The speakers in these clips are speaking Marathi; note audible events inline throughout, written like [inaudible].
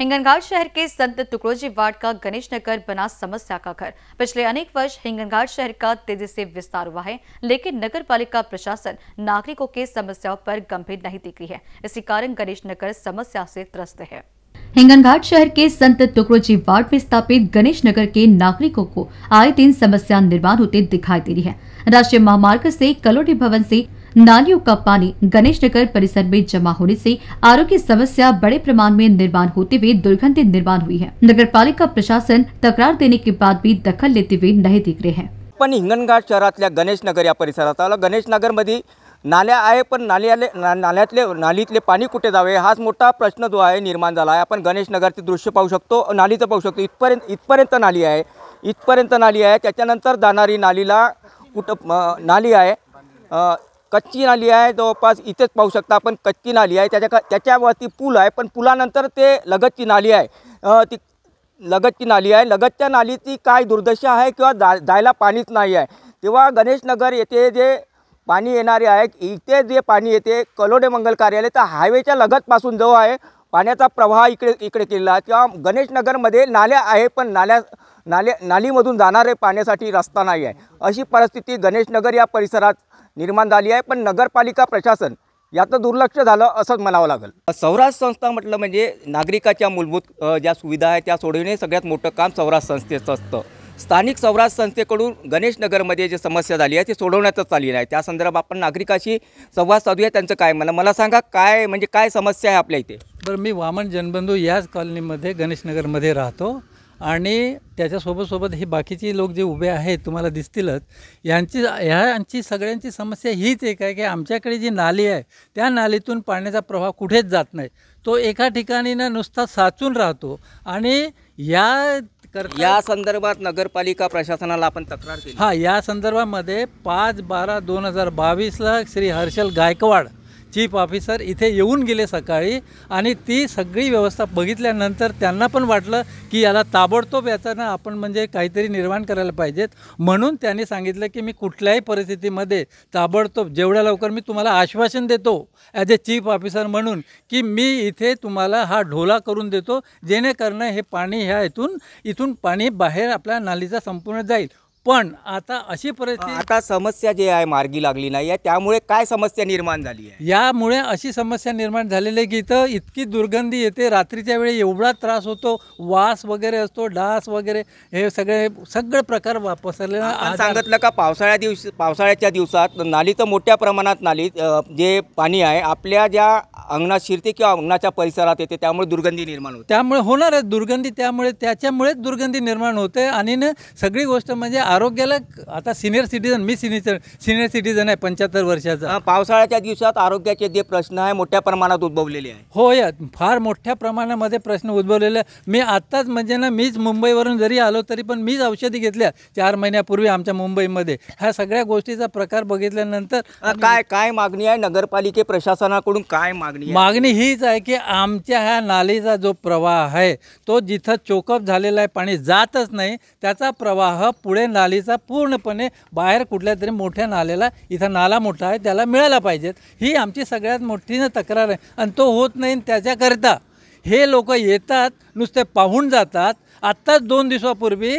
हिंगनघाट शहर के संत टुकड़ोजी वार्ड का गणेश नगर बना समस्या का घर पिछले अनेक वर्ष हिंगनघाट शहर का तेजी से विस्तार हुआ है लेकिन नगर पालिका प्रशासन नागरिकों के समस्याओं पर गंभीर नहीं दिख रही है इसी कारण गणेश नगर समस्या से त्रस्त है हिंगनघाट शहर के संत टुकड़ोजी वार्ड में स्थापित गणेश नगर के नागरिकों को आए दिन समस्या निर्माण होते दिखाई दे रही है राष्ट्रीय महामार्ग ऐसी कलोटी भवन ऐसी नालियों का पानी गणेश नगर परिसर में जमा होने से आरोग्य की समस्या बड़े प्रमाण में निर्माण होते हुए दुर्गंध निर्माण हुई है नगर पालिका प्रशासन तकरार देने के बाद भी दखल लेते हुए नहीं दिख रहे हैं पण हिंगणघाट शहर गणेश नगर या परिसर गणेश नगर नाल्या आहे पण नाल्याले नाल्यातले नालीतले पाणी कुठे जावे हाच मोठा प्रश्न जो आहे निर्माण झाला आहे आपण गणेश नगरचे दृश्य पाहू शकतो नालीचं पाहू शकतो इथपर्यंत इथपर्यंत नाली आहे इथपर्यंत नाली आहे त्याच्यानंतर जाणारी नालीला कुठं नाली आहे कच्ची नाली आहे जवळपास इथेच पाहू शकता आपण कच्ची नाली आहे त्याच्या त्याच्यावरती पूल आहे पण पुलानंतर ते लगतची नाली आहे ती लगतची नाली आहे लगतच्या नालीची काय दुर्दशा आहे किंवा जा जायला पाणीच नाही आहे तेव्हा गणेशनगर येथे जे पाणी येणारे आहे इथे जे पाणी येते कलोडे मंगल कार्यालय तर हायवेच्या लगतपासून जो आहे पाण्याचा प्रवाह इकडे इकडे केलेला आहे किंवा गणेशनगरमध्ये नाल्या आहे पण नाल्या नाल्या नालीमधून जाणारे पाण्यासाठी रस्ता नाही आहे अशी परिस्थिती गणेशनगर या परिसरात निर्माण झाली आहे पण नगरपालिका प्रशासन यात दुर्लक्ष झालं असंच म्हणावं लागेल सौराष्ट्र संस्था म्हटलं म्हणजे नागरिकाच्या मूलभूत ज्या सुविधा आहेत त्या सोडविणे सगळ्यात मोठं काम सौराज संस्थेचं असतं स्थानिक सौराज संस्थेकडून गणेशनगरमध्ये जी समस्या झाली आहे ती सोडवण्यातच चालली नाही त्या संदर्भात आपण नागरिकाशी संवाद साधूया त्यांचं काय म्हणा मला सांगा काय म्हणजे काय समस्या आहे आपल्या इथे बरं मी वामन जनबंधू याच कॉलनीमध्ये गणेशनगरमध्ये राहतो आणि त्याच्यासोबत सोबत हे बाकीचे लोक जे उभे आहेत तुम्हाला दिसतीलच यांची ह्यांची सगळ्यांची समस्या हीच एक आहे की आमच्याकडे जी नाली आहे त्या नालीतून पाण्याचा प्रवाह कुठेच जात नाही तो एका ठिकाणी ना नुसता साचून राहतो आणि या कर या संदर्भात नगरपालिका प्रशासनाला आपण तक्रार केली हां या संदर्भामध्ये पाच बारा दोन हजार बावीसला श्री हर्षल गायकवाड चीफ ऑफिसर इथे येऊन गेले सकाळी आणि ती सगळी व्यवस्था बघितल्यानंतर त्यांना पण वाटलं की याला ताबडतोब याचा आपण म्हणजे काहीतरी निर्माण करायला पाहिजेत म्हणून त्यांनी सांगितलं की मी कुठल्याही परिस्थितीमध्ये ताबडतोब जेवढ्या लवकर मी तुम्हाला आश्वासन देतो ॲज अ चीफ ऑफिसर म्हणून की मी इथे तुम्हाला हा ढोला करून देतो जेणेकरून हे पाणी ह्या इथून इथून पाणी बाहेर आपल्या नालीचा संपूर्ण जाईल पण आता अशी परिस्थिती आता समस्या जी आहे मार्गी लागली नाही आहे त्यामुळे काय समस्या निर्माण झाली आहे यामुळे अशी समस्या निर्माण झालेली आहे की इथं इतकी दुर्गंधी येते रात्रीच्या वेळी एवढा त्रास होतो वास वगैरे असतो डास वगैरे हे सगळे सगळे प्रकार पसरलेला सांगितलं का पावसाळ्या दिवशी पावसाळ्याच्या दिवसात नाली तर मोठ्या प्रमाणात नाली जे पाणी आहे आपल्या ज्या अंगणात शिरते किंवा अंगणाच्या परिसरात येते त्यामुळे दुर्गंधी निर्माण होते त्यामुळे होणार आहे दुर्गंधी त्यामुळे त्याच्यामुळेच दुर्गंधी निर्माण होते आणि न सगळी गोष्ट म्हणजे आरोग्याला आता सिनियर सिटीजन मी सिनियर सिनियर सिटीजन आहे पंच्याहत्तर वर्षाचा पावसाळ्याच्या दिवसात आरोग्याचे जे प्रश्न आहे मोठ्या प्रमाणात उद्भवलेले आहे हो या फार मोठ्या प्रमाणामध्ये प्रश्न उद्भवलेले मी आत्ताच म्हणजे ना मीच मुंबईवरून जरी आलो तरी पण मीच औषधी घेतल्या चार महिन्यापूर्वी आमच्या मुंबईमध्ये ह्या सगळ्या गोष्टीचा प्रकार बघितल्यानंतर काय काय मागणी आहे नगरपालिके प्रशासनाकडून काय मागणी मागणी मागणी हीच आहे की आमच्या ह्या नालीचा जो प्रवाह आहे तो जिथं चोकअप झालेला आहे पाणी जातच नाही त्याचा प्रवाह पुढे नालीचा पूर्णपणे बाहेर कुठल्या तरी मोठ्या नाल्याला इथं नाला मोठा आहे त्याला मिळाला पाहिजेत ही आमची सगळ्यात मोठी तक्रार आहे आणि तो होत नाही त्याच्याकरता हे लोक येतात नुसते पाहून जातात आत्ताच दोन दिवसापूर्वी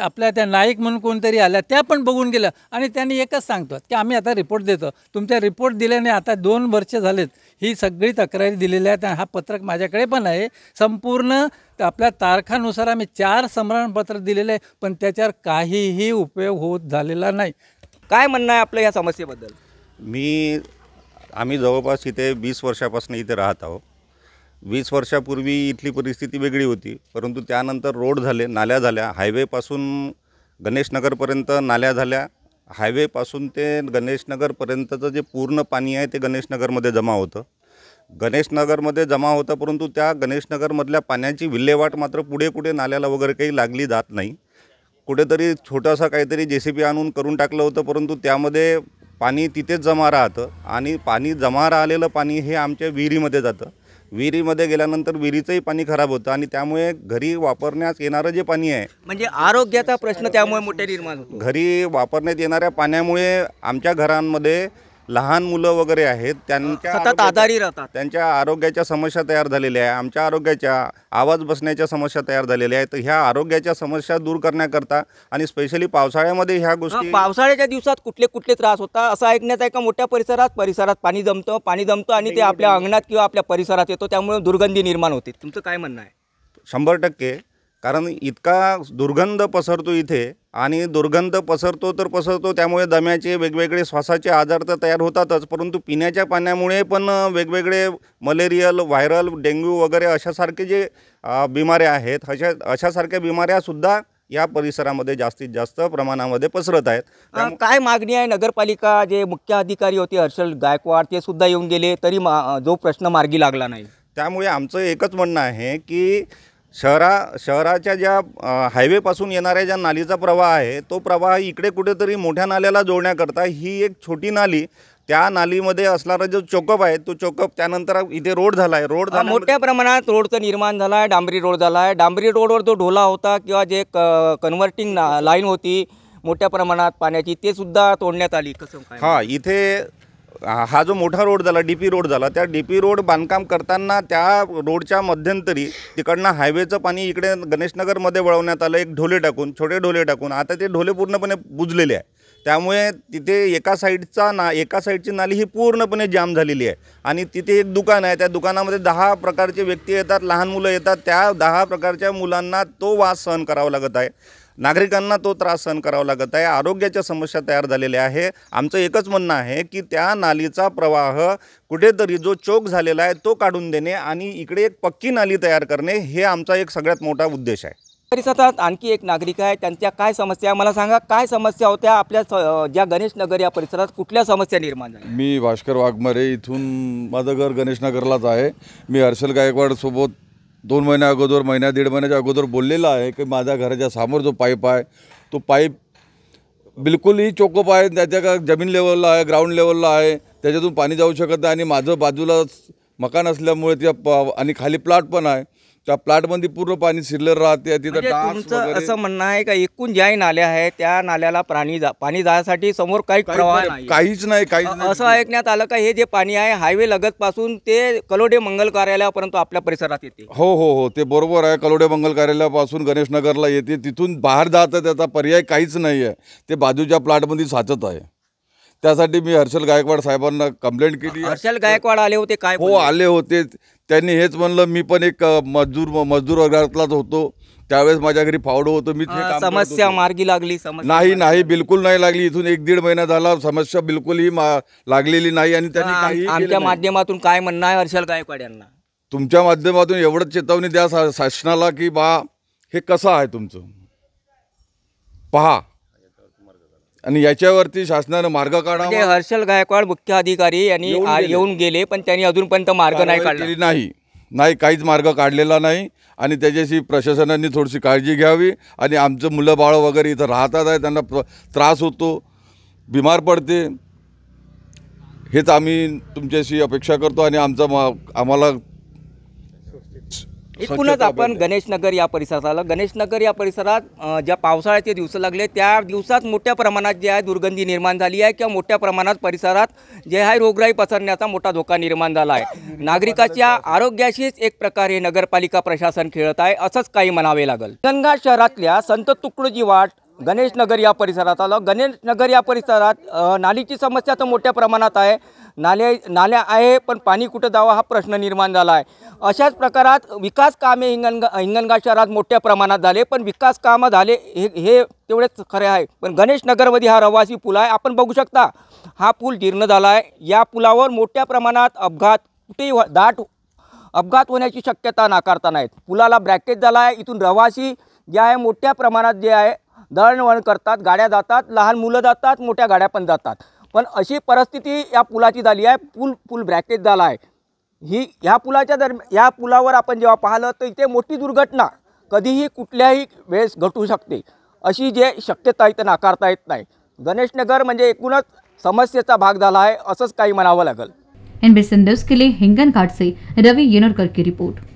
आपल्या त्या नाईक म्हणून कोणतरी आल्या त्या पण बघून गेल्या आणि त्यांनी एकच सांगतात की आम्ही आता रिपोर्ट देतो तुमच्या रिपोर्ट दिल्याने आता दोन वर्ष झालेत ही सगळी तक्रारी दिलेल्या आहेत हा पत्रक माझ्याकडे पण आहे संपूर्ण आपल्या तारखानुसार आम्ही चार संमरणपत्र दिलेले आहे पण त्याच्यावर काहीही उपयोग होत झालेला नाही काय म्हणणं आहे आपलं या समस्येबद्दल मी आम्ही जवळपास इथे वीस वर्षापासून इथे राहत आहोत वीस वर्षापूर्वी इथली परिस्थिती वेगळी होती परंतु त्यानंतर रोड झाले नाल्या झाल्या हायवेपासून गणेशनगरपर्यंत नाल्या झाल्या हायवेपासून ते गणेशनगरपर्यंतचं जे पूर्ण पाणी आहे ते गणेशनगरमध्ये जमा होतं गणेशनगरमध्ये जमा होतं परंतु त्या गणेशनगरमधल्या पाण्याची विल्हेवाट मात्र पुढे कुठे नाल्याला वगैरे काही लागली जात नाही कुठेतरी छोटासा काहीतरी जे सी बी आणून करून टाकलं होतं परंतु त्यामध्ये पाणी तिथेच जमा राहतं आणि पाणी जमा राहिलेलं पाणी हे आमच्या विहिरीमध्ये जातं विहिरीमध्ये गेल्यानंतर विहिरीचंही पाणी खराब होतं आणि त्यामुळे घरी वापरण्यास येणारं जे पाणी आहे म्हणजे आरोग्याचा प्रश्न त्यामुळे मोठे निर्माण घरी वापरण्यात येणाऱ्या पाण्यामुळे आमच्या घरांमध्ये लहान मुलं वगैरे आहेत त्यांच्या सतत राहतात त्यांच्या आरोग्याच्या समस्या तयार झालेल्या आहे आमच्या आरोग्याच्या आवाज बसण्याच्या समस्या तयार झालेल्या आहेत तर ह्या आरोग्याच्या समस्या दूर करण्याकरता आणि स्पेशली पावसाळ्यामध्ये ह्या गोष्टी पावसाळ्याच्या दिवसात कुठले कुठले त्रास होता असं ऐकण्यात आहे का मोठ्या परिसरात परिसरात पाणी जमतं पाणी जमतं आणि ते आपल्या अंगणात किंवा आपल्या परिसरात येतो त्यामुळे दुर्गंधी निर्माण होते तुमचं काय म्हणणं आहे शंभर टक्के कारण इतका दुर्गंध पसरतो इथे आणि दुर्गंध पसरतो तर पसरतो त्यामुळे दम्याचे वेगवेगळे श्वासाचे आजार तर तयार होतातच परंतु पिण्याच्या पाण्यामुळे पण वेगवेगळे मलेरियल व्हायरल डेंग्यू वगैरे अशासारखे जे बिमाऱ्या आहेत अशा अशासारख्या बिमाऱ्यासुद्धा या परिसरामध्ये जास्तीत जास्त प्रमाणामध्ये पसरत आहेत काय मागणी आहे नगरपालिका जे मुख्य अधिकारी होते हर्षल गायकवाड ते सुद्धा येऊन गेले तरी मा जो प्रश्न मार्गी लागला नाही त्यामुळे आमचं एकच म्हणणं आहे की शहरा शहराच्या ज्या हायवेपासून येणाऱ्या ज्या नालीचा प्रवाह आहे तो प्रवाह इकडे कुठेतरी मोठ्या नाल्याला जोडण्याकरता ही एक छोटी नाली त्या नालीमध्ये असणारा जो चोकअप आहे तो चोकअप त्यानंतर इथे रोड झाला आहे रोड मोठ्या प्रमाणात रोडचं निर्माण झाला आहे डांबरी रोड झाला आहे डांबरी रोडवर जो ढोला होता किंवा जे कन्व्हर्टिंग लाईन होती मोठ्या प्रमाणात पाण्याची ते सुद्धा तोडण्यात आली कसं हां इथे हा जो मोठा रोड झाला डी पी रोड झाला त्या डी पी रोड बांधकाम करताना त्या रोडच्या मध्यंतरी तिकडनं हायवेचं पाणी इकडे गणेशनगरमध्ये वळवण्यात आलं एक ढोले टाकून छोटे ढोले टाकून आता ते ढोले पूर्णपणे बुजलेले आहे त्यामुळे तिथे एका साईडचा ना एका साईडची नाली ही पूर्णपणे जाम झालेली आहे आणि तिथे एक दुकान आहे त्या दुकानामध्ये दहा प्रकारचे व्यक्ती येतात लहान मुलं येतात त्या दहा प्रकारच्या मुलांना तो वास सहन करावा लागत आहे नागरिकांना तो त्रास सहन करावा लागत आहे आरोग्याच्या समस्या तयार झालेल्या आहे आमचं एकच म्हणणं आहे की त्या नालीचा प्रवाह कुठेतरी जो चोक झालेला आहे तो काढून देणे आणि इकडे एक पक्की नाली तयार करणे हे आमचा एक सगळ्यात मोठा उद्देश आहे परिसरात आणखी एक नागरिक आहे त्यांच्या काय समस्या आहे मला सांगा काय समस्या होत्या आपल्या ज्या गणेशनगर या परिसरात कुठल्या समस्या निर्माण झाल्या मी भास्कर वाघमारे इथून माझं घर गणेशनगरलाच आहे मी हर्षल गायकवाडसोबत दोन महिन्या अगोदर महिन्या दीड महिन्याच्या अगोदर बोललेला आहे की माझ्या घराच्या समोर जो पाईप आहे तो पाईप बिलकुलही चोकोप आहे त्याच्या का जमीन लेवलला आहे ग्राउंड लेवलला आहे त्याच्यातून पाणी जाऊ शकत नाही आणि माझं बाजूला मकान असल्यामुळे त्या प आणि खाली प्लॉट पण आहे त्या प्लॅटमध्ये पूर्ण पाणी शिरले राहते तिथं म्हणजे असं म्हणणं आहे का एकूण ज्या नाल्या आहे त्या नाल्याला प्राणी जा पाणी जाण्यासाठी समोर काही प्रवाह काहीच नाही काहीच नाही असं ऐकण्यात आलं का हे जे पाणी आहे हायवे लगत पासून ते कलोडे मंगल कार्यालयापर्यंत आपल्या परिसरात येते हो हो हो ते बरोबर आहे कलोडे मंगल कार्यालयापासून नगरला येते तिथून बाहेर जात त्याचा पर्याय काहीच नाही ते बाजूच्या मध्ये साचत आहे त्यासाठी मी हर्षल गायकवाड साहेबांना कंप्लेंट केली हर्षल गायकवाड आले होते काय हो आले होते त्यांनी हेच म्हणलं मी पण एक मजदूर मजदूर वर्गातलाच होतो त्यावेळेस माझ्या घरी फावडो होतो मी समस्या मार्गी लागली नाही नाही बिलकुल नाही लागली इथून एक दीड महिना झाला समस्या बिलकुलही लागलेली नाही आणि त्यांनी आमच्या माध्यमातून काय म्हणणं आहे हर्षल गायकवाड यांना तुमच्या माध्यमातून एवढं चेतावणी द्या शासनाला की बा हे कसं आहे तुमचं पहा आणि याच्यावरती शासनानं मार्ग काढा म्हणजे हर्षल गायकवाड मुख्य अधिकारी यांनी येऊन गेले पण त्यांनी अजूनपर्यंत मार्ग नाही कारवाई नाही नाही काहीच मार्ग काढलेला नाही आणि त्याच्याशी प्रशासनाने थोडीशी काळजी घ्यावी आणि आमचं मुलं बाळ वगैरे इथं राहतात आहे त्यांना त्रास होतो बिमार पडते हेच आम्ही तुमच्याशी अपेक्षा करतो आणि आमचा आम्हाला इथूनच आपण गणेशनगर या परिसरात गणेश गणेशनगर या परिसरात ज्या पावसाळ्याचे दिवस लागले त्या दिवसात मोठ्या प्रमाणात जे आहे दुर्गंधी निर्माण झाली आहे किंवा मोठ्या प्रमाणात परिसरात जे आहे रोगराई पसरण्याचा मोठा धोका निर्माण झाला आहे [coughs] नागरिकाच्या आरोग्याशीच एक प्रकारे नगरपालिका प्रशासन खेळत आहे असंच काही म्हणावे लागेल गंगा शहरातल्या संत तुकडोजी वाट नगर या परिसरात आलो नगर या परिसरात नालीची समस्या तर मोठ्या प्रमाणात आहे नाले नाल्या आहे पण पाणी कुठं जावं हा प्रश्न निर्माण झाला आहे अशाच प्रकारात विकास कामे हिंगणगा हिंगणगा शहरात मोठ्या प्रमाणात झाले पण विकास कामं झाले हे हे तेवढेच खरे आहे पण गणेश नगरमध्ये हा रवासी पूल आहे आपण बघू शकता हा पूल जीर्ण झाला आहे या पुलावर मोठ्या प्रमाणात अपघात कुठेही दाट अपघात होण्याची शक्यता नाकारता नाहीत पुलाला ब्रॅकेज झाला आहे इथून रवासी जे आहे मोठ्या प्रमाणात जे आहे दळणवळण करतात गाड्या जातात लहान मुलं जातात मोठ्या गाड्या पण जातात पण अशी परिस्थिती या पुलाची झाली आहे पूल पूल ब्रॅकेज झाला आहे ही ह्या पुलाच्या दरम्यान ह्या पुलावर आपण जेव्हा पाहिलं तर इथे मोठी दुर्घटना कधीही कुठल्याही वेळेस घटू शकते अशी जे शक्यता इथं नाकारता येत नाही गणेशनगर म्हणजे एकूणच समस्येचा भाग झाला आहे असंच काही म्हणावं लागेल एन बी संदेश के लिए रवी येनोरकर की रिपोर्ट